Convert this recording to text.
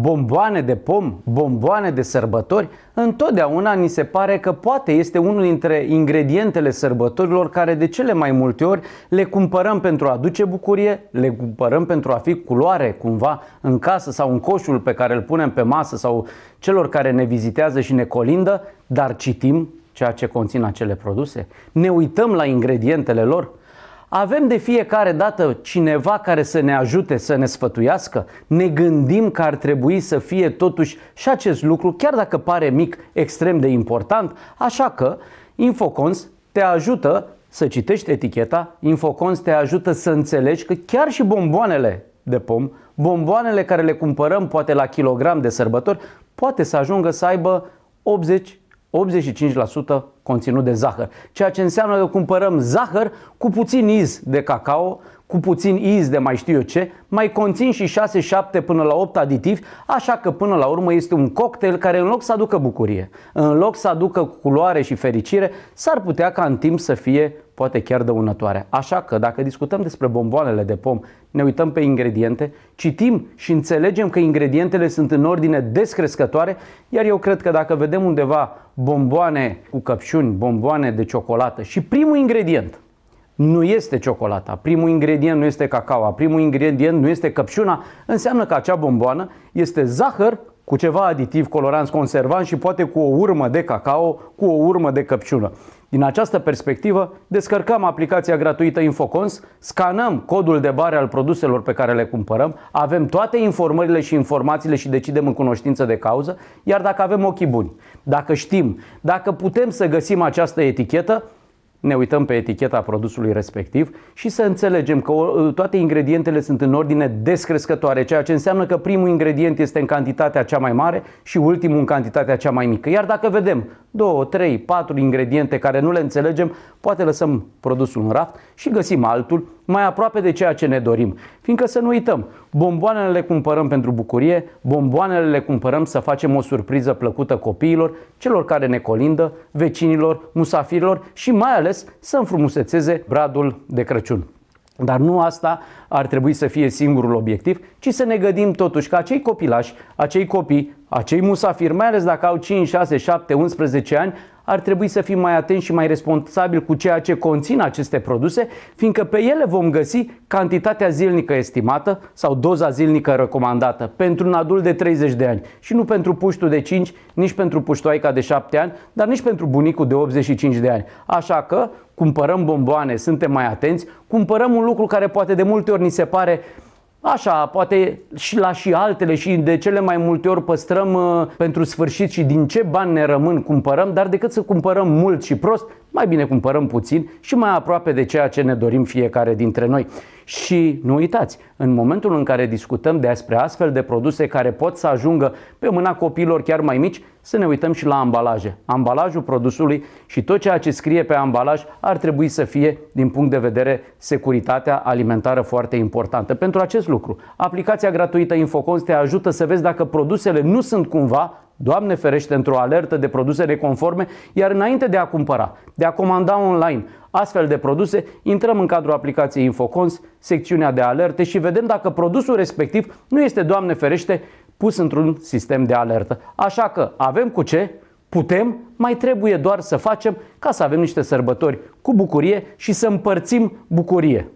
bomboane de pom, bomboane de sărbători, întotdeauna ni se pare că poate este unul dintre ingredientele sărbătorilor care de cele mai multe ori le cumpărăm pentru a aduce bucurie, le cumpărăm pentru a fi culoare cumva în casă sau în coșul pe care îl punem pe masă sau celor care ne vizitează și ne colindă, dar citim ceea ce conțin acele produse? Ne uităm la ingredientele lor? Avem de fiecare dată cineva care să ne ajute, să ne sfătuiască? Ne gândim că ar trebui să fie totuși și acest lucru, chiar dacă pare mic, extrem de important, așa că Infocons te ajută să citești eticheta, Infocons te ajută să înțelegi că chiar și bomboanele de pom, bomboanele care le cumpărăm poate la kilogram de sărbători, poate să ajungă să aibă 80 85% conținut de zahăr, ceea ce înseamnă că cumpărăm zahăr cu puțin iz de cacao, cu puțin iz de mai știu eu ce, mai conțin și 6-7 până la 8 aditivi, așa că până la urmă este un cocktail care în loc să aducă bucurie, în loc să aducă culoare și fericire, s-ar putea ca în timp să fie poate chiar dăunătoare. Așa că dacă discutăm despre bomboanele de pom, ne uităm pe ingrediente, citim și înțelegem că ingredientele sunt în ordine descrescătoare, iar eu cred că dacă vedem undeva bomboane cu căpșuni, bomboane de ciocolată și primul ingredient – nu este ciocolata, primul ingredient nu este cacaoa, primul ingredient nu este căpșuna, înseamnă că acea bomboană este zahăr cu ceva aditiv, coloranți, conservant și poate cu o urmă de cacao, cu o urmă de căpșună. Din această perspectivă, descărcăm aplicația gratuită Infocons, scanăm codul de bare al produselor pe care le cumpărăm, avem toate informările și informațiile și decidem în cunoștință de cauză, iar dacă avem ochii buni, dacă știm, dacă putem să găsim această etichetă, ne uităm pe eticheta produsului respectiv și să înțelegem că uh, toate ingredientele sunt în ordine descrescătoare, ceea ce înseamnă că primul ingredient este în cantitatea cea mai mare și ultimul în cantitatea cea mai mică. Iar dacă vedem două, trei, patru ingrediente care nu le înțelegem, poate lăsăm produsul în raft și găsim altul mai aproape de ceea ce ne dorim. Fiindcă să nu uităm, bomboanele le cumpărăm pentru bucurie, bomboanele le cumpărăm să facem o surpriză plăcută copiilor, celor care ne colindă, vecinilor, musafirilor și mai ales să înfrumusețeze bradul de Crăciun. Dar nu asta ar trebui să fie singurul obiectiv, ci să ne gădim totuși că acei copilași, acei copii acei musafiri, mai ales dacă au 5, 6, 7, 11 ani, ar trebui să fim mai atenți și mai responsabili cu ceea ce conțin aceste produse, fiindcă pe ele vom găsi cantitatea zilnică estimată sau doza zilnică recomandată pentru un adult de 30 de ani și nu pentru puștul de 5, nici pentru puștoaica de 7 ani, dar nici pentru bunicul de 85 de ani. Așa că cumpărăm bomboane, suntem mai atenți, cumpărăm un lucru care poate de multe ori ni se pare uh, Așa, poate și la și altele și de cele mai multe ori păstrăm uh, pentru sfârșit și din ce bani ne rămân cumpărăm, dar decât să cumpărăm mult și prost, mai bine cumpărăm puțin și mai aproape de ceea ce ne dorim fiecare dintre noi. Și nu uitați, în momentul în care discutăm despre astfel de produse care pot să ajungă pe mâna copiilor chiar mai mici, să ne uităm și la ambalaje. Ambalajul produsului și tot ceea ce scrie pe ambalaj ar trebui să fie, din punct de vedere, securitatea alimentară foarte importantă. Pentru acest lucru, aplicația gratuită Infocons te ajută să vezi dacă produsele nu sunt cumva Doamne ferește, într-o alertă de produse neconforme, iar înainte de a cumpăra, de a comanda online astfel de produse, intrăm în cadrul aplicației Infocons, secțiunea de alerte și vedem dacă produsul respectiv nu este, Doamne ferește, pus într-un sistem de alertă. Așa că avem cu ce, putem, mai trebuie doar să facem ca să avem niște sărbători cu bucurie și să împărțim bucurie.